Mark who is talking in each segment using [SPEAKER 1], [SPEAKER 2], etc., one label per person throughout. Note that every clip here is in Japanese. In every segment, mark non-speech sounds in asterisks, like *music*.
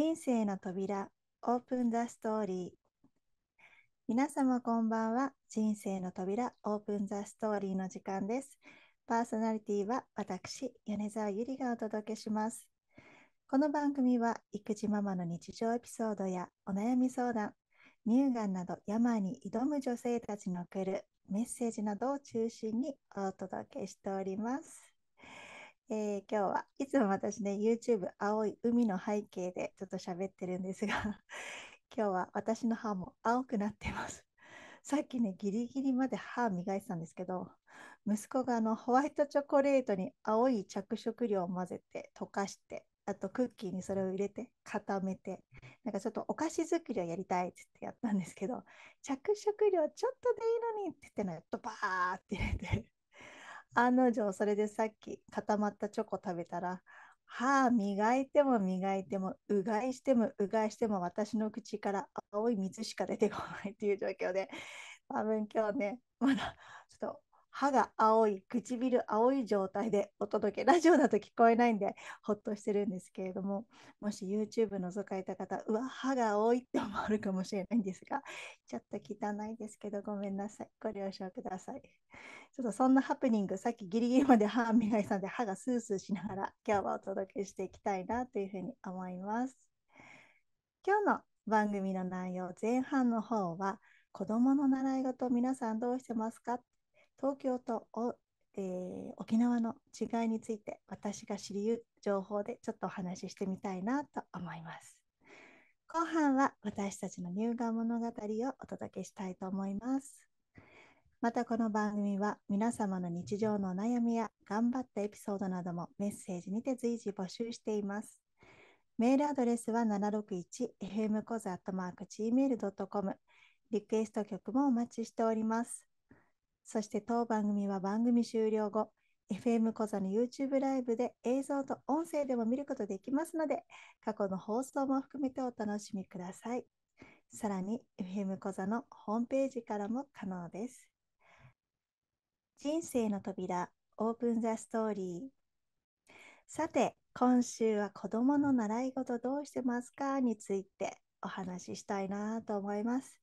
[SPEAKER 1] 人生の扉オープンザストーリー皆様こんばんは人生の扉オープンザストーリーの時間ですパーソナリティは私米沢ゆりがお届けしますこの番組は育児ママの日常エピソードやお悩み相談乳がんなど山に挑む女性たちの送るメッセージなどを中心にお届けしておりますえ今日はいつも私ね YouTube 青い海の背景でちょっと喋ってるんですが *laughs* 今日は私の歯も青くなってますさっきねギリギリまで歯磨いてたんですけど息子があのホワイトチョコレートに青い着色料を混ぜて溶かしてあとクッキーにそれを入れて固めてなんかちょっとお菓子作りをやりたいってってやったんですけど着色料ちょっとでいいのにって言ってのドバーって入れて案の定それでさっき固まったチョコ食べたら歯磨いても磨いてもうがいしてもうがいしても私の口から青い水しか出てこないっていう状況で多分今日ねまだちょっと歯が青い、唇青い状態でお届け、*laughs* ラジオだと聞こえないんで、ほっとしてるんですけれども、もし YouTube 覗かれた方、うわ、歯が青いって思われるかもしれないんですが、ちょっと汚いですけど、ごめんなさい。ご了承ください。ちょっとそんなハプニング、さっきギリギリまで歯磨いたんで、歯がスースーしながら、今日はお届けしていきたいなというふうに思います。今日の番組の内容、前半の方は、子どもの習い事皆さんどうしてますか東京とお、えー、沖縄の違いについて私が知りる情報でちょっとお話ししてみたいなと思います。後半は私たちの乳がん物語をお届けしたいと思います。またこの番組は皆様の日常の悩みや頑張ったエピソードなどもメッセージにて随時募集しています。メールアドレスは 761fmcoz.gmail.com リクエスト曲もお待ちしております。そして当番組は番組終了後、FM 講座の YouTube ライブで映像と音声でも見ることできますので、過去の放送も含めてお楽しみください。さらに FM 講座のホームページからも可能です。人生の扉オープンザストーリーさて今週は子どもの習い事どうしてますかについてお話ししたいなと思います。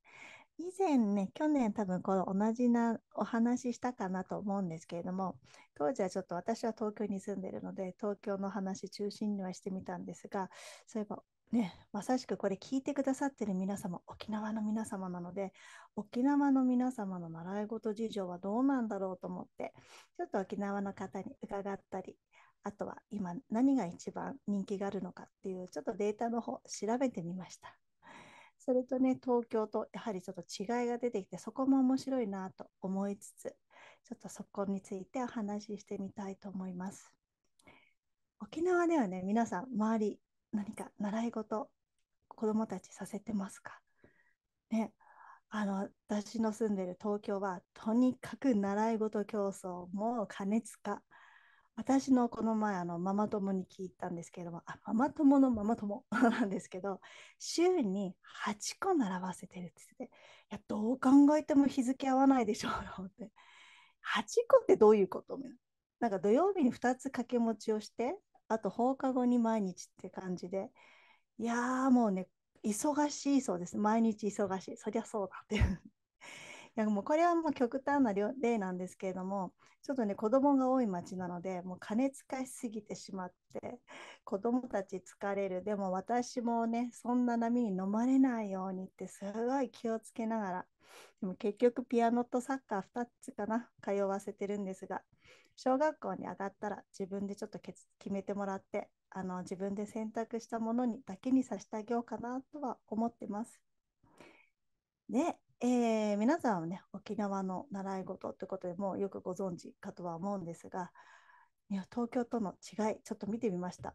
[SPEAKER 1] 以前ね、去年多分この同じなお話ししたかなと思うんですけれども、当時はちょっと私は東京に住んでるので、東京の話中心にはしてみたんですが、そういえばね、まさしくこれ聞いてくださってる皆様、沖縄の皆様なので、沖縄の皆様の習い事事情はどうなんだろうと思って、ちょっと沖縄の方に伺ったり、あとは今何が一番人気があるのかっていう、ちょっとデータの方調べてみました。それとね東京とやはりちょっと違いが出てきてそこも面白いなと思いつつちょっとそこについてお話ししてみたいと思います。沖縄ではね皆さん周り何か習い事子どもたちさせてますかねあの私の住んでる東京はとにかく習い事競争も過熱化私のこの前あのママ友に聞いたんですけれどもあママ友のママ友 *laughs* なんですけど週に8個並ばせてるって言っていやどう考えても日付合わないでしょうよって8個ってどういうことなんか土曜日に2つ掛け持ちをしてあと放課後に毎日って感じでいやーもうね忙しいそうです毎日忙しいそりゃそうだっていうやもうこれはもう極端な例なんですけれどもちょっとね子供が多い町なのでもう金使いすぎてしまって子供たち疲れるでも私もねそんな波に飲まれないようにってすごい気をつけながらでも結局ピアノとサッカー2つかな通わせてるんですが小学校に上がったら自分でちょっと決めてもらってあの自分で選択したものにだけにさせてあげようかなとは思ってます。でえー、皆さんはね沖縄の習い事ってことでもうよくご存知かとは思うんですが東京との違いちょっと見てみました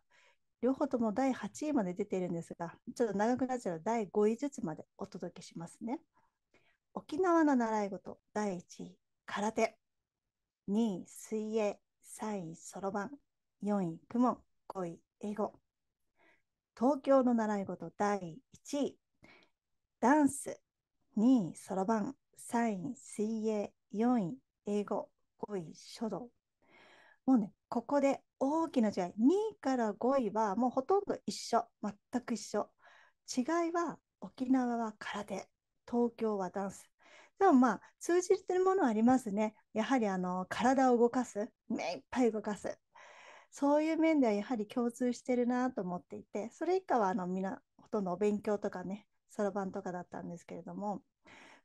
[SPEAKER 1] 両方とも第8位まで出ているんですがちょっと長くなっちゃう第5位ずつまでお届けしますね沖縄の習い事第1位空手2位水泳3位そろばん4位公文5位英語東京の習い事第1位ダンス2位そろばん、3位水泳、4位英語、5位書道。もうね、ここで大きな違い。2位から5位はもうほとんど一緒。全く一緒。違いは沖縄は空手、東京はダンス。でもまあ通じてるものはありますね。やはりあの体を動かす、目いっぱい動かす。そういう面ではやはり共通してるなと思っていて、それ以下はあのみんなほとんどお勉強とかね、そろばんとかだったんですけれども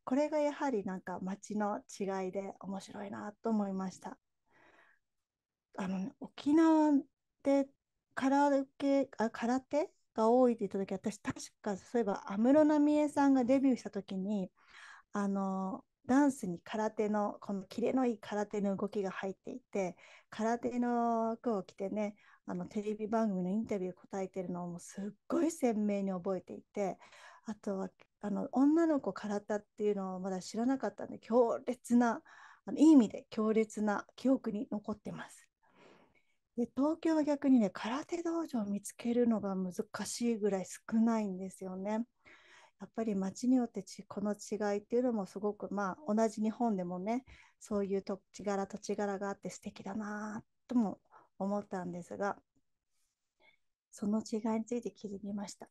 [SPEAKER 1] これがやはりなんか町の違いで面白いなと思いましたあの、ね、沖縄でカラオケあ空手が多いって言った時私確かそういえば安室奈美恵さんがデビューした時にあのダンスに空手のこのキレのいい空手の動きが入っていて空手の服を着てねあのテレビ番組のインタビュー答えてるのもすっごい鮮明に覚えていてあとはあの女の子体っていうのをまだ知らなかったんで強烈なあのいい意味で強烈な記憶に残ってます。で東京は逆にね空手道場を見つけるのが難しいぐらい少ないんですよね。やっぱり町によってちこの違いっていうのもすごくまあ同じ日本でもねそういう土地柄土地柄があって素敵だなとも思ったんですがその違いについて気づきました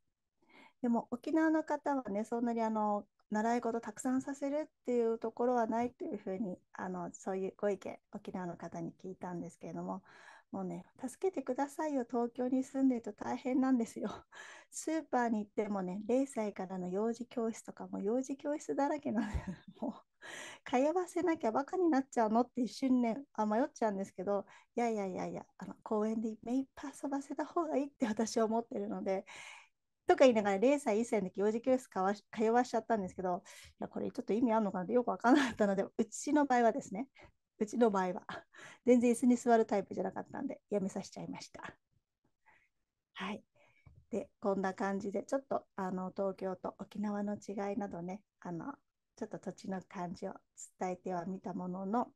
[SPEAKER 1] でも沖縄の方はね、そんなにあの習い事たくさんさせるっていうところはないというふうにあのそういうご意見沖縄の方に聞いたんですけれどももうね助けてくださいよ東京に住んでると大変なんですよ *laughs* スーパーに行ってもね0歳からの幼児教室とかも幼児教室だらけなんで *laughs* もう通わせなきゃバカになっちゃうのって一瞬ねあ迷っちゃうんですけどいやいやいやいやあの公園で目いっぱい遊ばせた方がいいって私は思ってるのでとか言いながら0歳、1歳の時幼児教室通わしちゃったんですけど、いやこれちょっと意味あるのかなってよく分からなかったので、うちの場合はですね、うちの場合は、全然椅子に座るタイプじゃなかったんで、やめさせちゃいました。はい。で、こんな感じで、ちょっとあの東京と沖縄の違いなどね、あのちょっと土地の感じを伝えてはみたものの、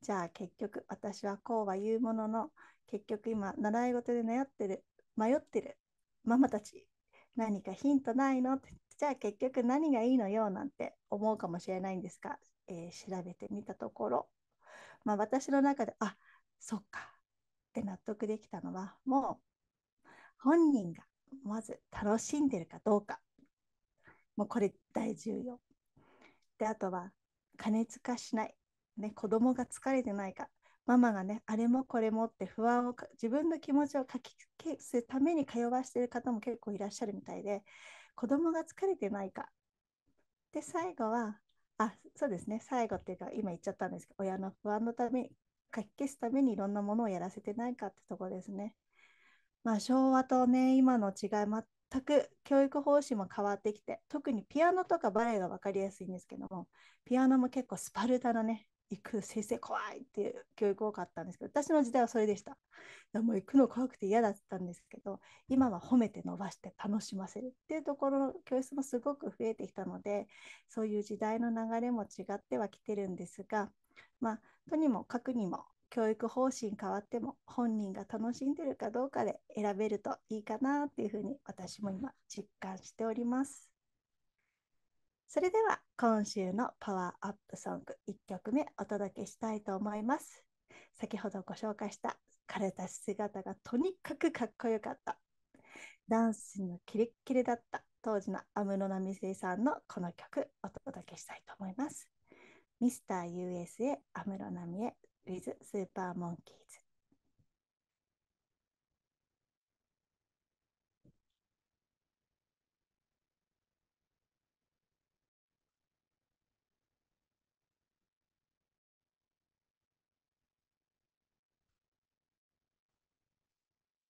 [SPEAKER 1] じゃあ結局私はこうは言うものの、結局今習い事で悩ってる、迷ってるママたち何かヒントないのってじゃあ結局何がいいのよなんて思うかもしれないんですが、えー、調べてみたところ、まあ、私の中であそっかって納得できたのはもう本人がまず楽しんでるかどうかもうこれ大重要であとは過熱化しない、ね、子供が疲れてないかママがねあれもこれもって不安を自分の気持ちをかき消すために通わしている方も結構いらっしゃるみたいで子供が疲れてないかで最後はあそうですね最後っていうか今言っちゃったんですけど親の不安のためかき消すためにいろんなものをやらせてないかってとこですね。まあ、昭和とね今の違い全く教育方針も変わってきて特にピアノとかバレエが分かりやすいんですけどもピアノも結構スパルタなね行く先生怖いっていう教育多かったんですけど私の時代はそれでしたも行くの怖くて嫌だったんですけど今は褒めて伸ばして楽しませるっていうところの教室もすごく増えてきたのでそういう時代の流れも違ってはきてるんですがまあとにもかくにも教育方針変わっても本人が楽しんでるかどうかで選べるといいかなっていうふうに私も今実感しております。それでは今週のパワーアップソング1曲目お届けしたいと思います。先ほどご紹介した枯れた姿がとにかくかっこよかった。ダンスのキレッキレだった当時の安室奈美恵さんのこの曲お届けしたいと思います。ミスター USA 安室奈美恵 with スーパーモンキーズ。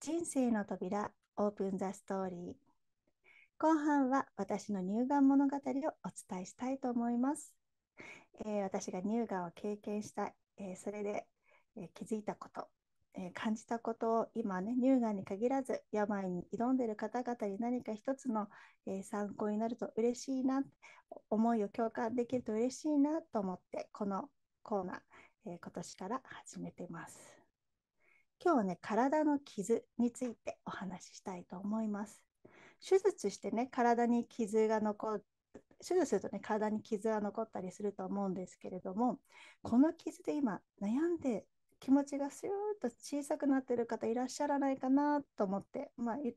[SPEAKER 1] 人生の扉オープンザストーリー後半は私の乳がん物語をお伝えしたいと思います、えー、私が乳がんを経験した、えー、それで、えー、気づいたこと、え感じたことを今ね乳がんに限らず病に挑んでいる方々に何か一つの、え参考になると嬉しいな思いを共感できると嬉しいなと思ってこのコーナー、え今年から始めてます。今日はね体の傷についてお話ししたいと思います。手術してね体に傷が残っ手術するとね体に傷が残ったりすると思うんですけれどもこの傷で今悩んで気持ちがスーッと小さくなってる方いらっしゃらないかなと思って、まあ、い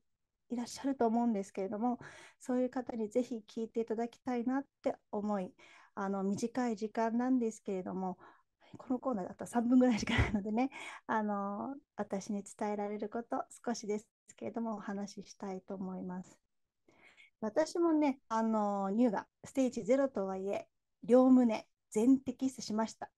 [SPEAKER 1] らっしゃると思うんですけれどもそういう方にぜひ聞いていただきたいなって思いあの短い時間なんですけれどもこのコーナーだったら3分ぐらいしかないのでね、*laughs* あの私に伝えられること少しですけれどもお話ししたいと思います。私もね、あの乳がステージ0とはいえ、両胸全摘出しました。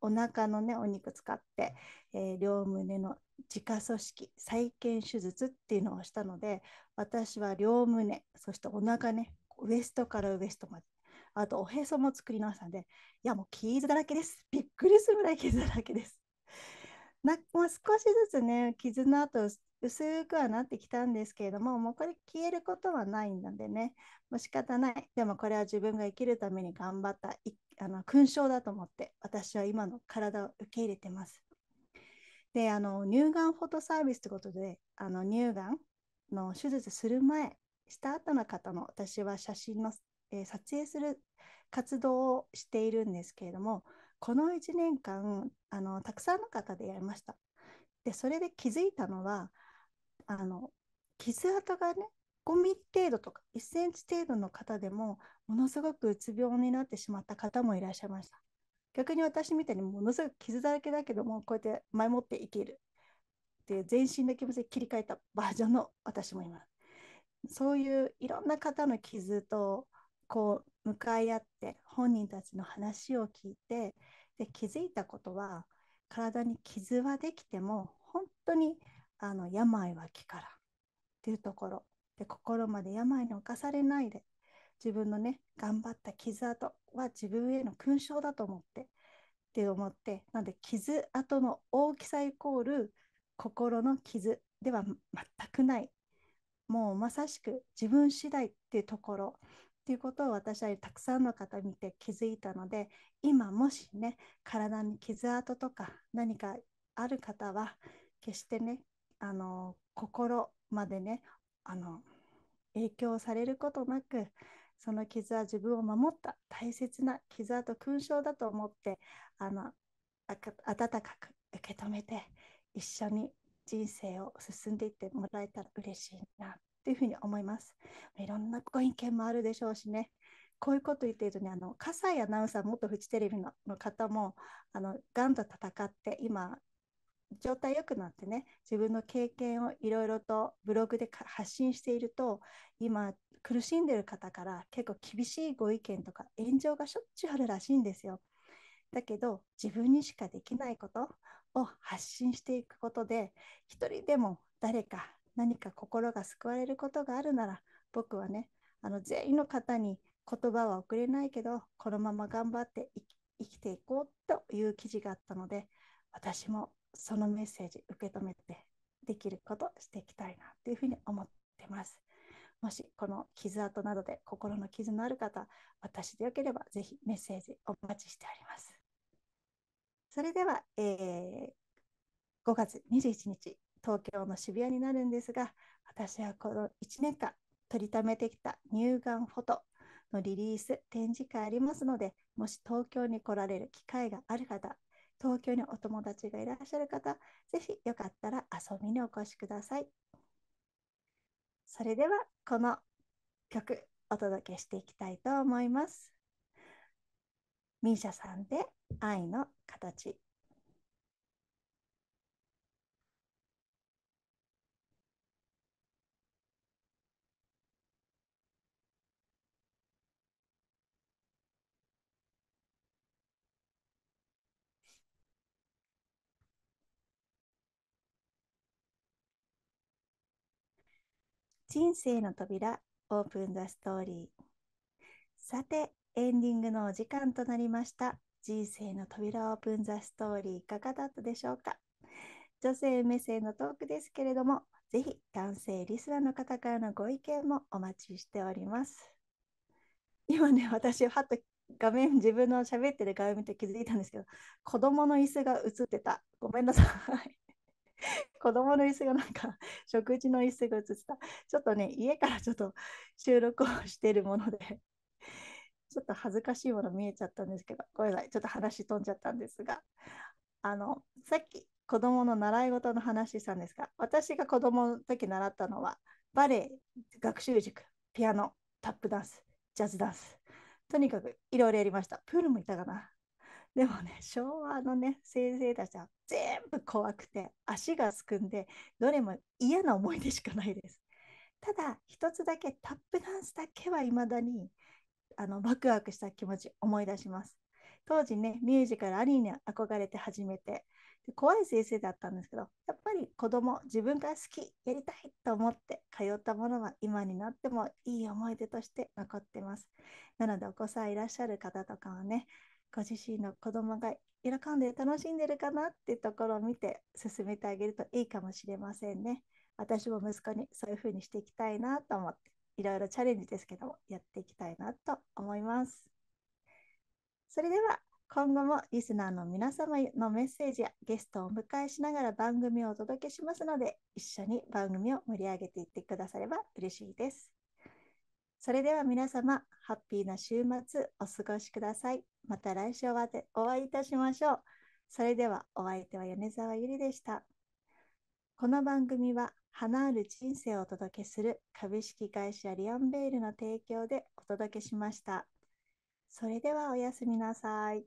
[SPEAKER 1] お腹のねお肉使って、えー、両胸の自家組織再建手術っていうのをしたので私は両胸そしてお腹ねウエストからウエストまであとおへそも作り直したんで、いやもう傷だらけです。びっくりするぐらい傷だらけです。なまあ、少しずつね、傷の後薄くはなってきたんですけれども、もうこれ消えることはないのでね、もう仕方ない。でもこれは自分が生きるために頑張ったあの勲章だと思って、私は今の体を受け入れてます。で、あの乳がんフォトサービスということで、あの乳がんの手術する前、した後の方の私は写真のえ撮影する活動をしているんですけれどもこの1年間あのたくさんの方でやりました。でそれで気づいたのはあの傷跡がね5ミリ程度とか1センチ程度の方でもものすごくうつ病になってしまった方もいらっしゃいました。逆に私みたいにものすごく傷だらけだけどもこうやって前もって生きるっていう全身の気持ちで切り替えたバージョンの私もいます。そういういろんな方の傷とこう向かい合って本人たちの話を聞いてで気づいたことは体に傷はできても本当にあの病は気からっていうところで心まで病に侵されないで自分のね頑張った傷跡は自分への勲章だと思ってって思ってなので傷跡の大きさイコール心の傷では全くないもうまさしく自分次第っていうところっていうことを私はたくさんの方見て気づいたので今もしね体に傷跡とか何かある方は決してねあの心までねあの影響されることなくその傷は自分を守った大切な傷跡勲章だと思ってあの温かく受け止めて一緒に人生を進んでいってもらえたら嬉しいなていうふうに思います。いろんなご意見もあるでしょうしね。こういうこと言っているとね、あの笠井アナウンサー、元フジテレビの方も、あのがんと戦って、今、状態良くなってね、自分の経験をいろいろとブログで発信していると、今、苦しんでる方から結構厳しいご意見とか炎上がしょっちゅうあるらしいんですよ。だけど、自分にしかできないことを発信していくことで、一人でも誰か何か心が救われることがあるなら僕はねあの全員の方に言葉は送れないけどこのまま頑張って生きていこうという記事があったので私もそのメッセージ受け止めてできることしていきたいなというふうに思ってます。もしこの傷跡などで心の傷のある方、私でよければぜひメッセージお待ちしております。それでは、えー、5月21日東京の渋谷になるんですが私はこの1年間取りためてきた乳がんフォトのリリース展示会ありますのでもし東京に来られる機会がある方東京にお友達がいらっしゃる方ぜひよかったら遊びにお越しくださいそれではこの曲お届けしていきたいと思います misia さんで愛の形人生の扉オープンザストーリーさてエンディングのお時間となりました人生の扉オープンザストーリーいかがだったでしょうか女性目線のトークですけれどもぜひ男性リスナーの方からのご意見もお待ちしております今ね私はっと画面自分の喋ってる画面見て気づいたんですけど子供の椅子が映ってたごめんなさい *laughs* 子供の椅子がなんか *laughs* 食事の椅子が映ったちょっとね家からちょっと収録をしているもので *laughs* ちょっと恥ずかしいもの見えちゃったんですけどごめんなさいちょっと話飛んじゃったんですがあのさっき子供の習い事の話したんですが私が子供の時習ったのはバレエ学習塾ピアノタップダンスジャズダンスとにかくいろいろやりましたプールもいたかなでもね、昭和のね、先生たちは全部怖くて、足がすくんで、どれも嫌な思い出しかないです。ただ、一つだけタップダンスだけはいまだにあのワクワクした気持ち思い出します。当時ね、ミュージカルアニーに憧れて始めて、で怖い先生だったんですけど、やっぱり子供自分が好き、やりたいと思って通ったものは今になってもいい思い出として残ってます。なのでお子さんいらっしゃる方とかはね、ご自身の子供が喜んで楽しんでるかなってところを見て進めてあげるといいかもしれませんね。私も息子にそういうふうにしていきたいなと思って、いろいろチャレンジですけども、やっていきたいなと思います。それでは、今後もリスナーの皆様のメッセージやゲストをお迎えしながら番組をお届けしますので、一緒に番組を盛り上げていってくだされば嬉しいです。それでは皆様、ハッピーな週末お過ごしください。また来週までお会いいたしましょう。それではお相手は米沢ゆりでした。この番組は花ある人生をお届けする株式会社リアンベールの提供でお届けしました。それではおやすみなさい。